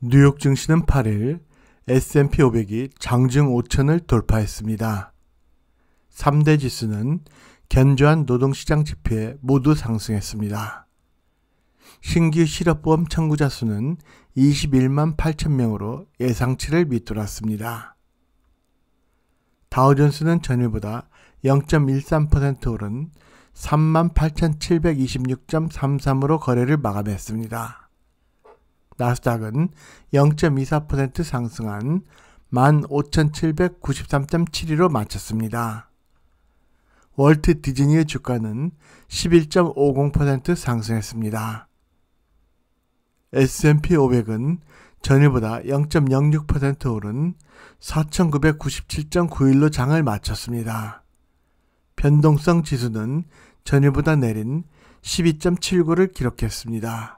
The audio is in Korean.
뉴욕 증시는 8일 S&P 500이 장중 5천을 돌파했습니다. 3대 지수는 견조한 노동시장 지표에 모두 상승했습니다. 신규 실업보험 청구자 수는 21만 8천 명으로 예상치를 밑돌았습니다. 다우존스는 전일보다 0.13% 오른 38,726.33으로 거래를 마감했습니다. 나스닥은 0.24% 상승한 15,793.72로 마쳤습니다. 월트 디즈니의 주가는 11.50% 상승했습니다. S&P 500은 전일보다 0.06% 오른 4,997.91로 장을 마쳤습니다. 변동성 지수는 전일보다 내린 12.79를 기록했습니다.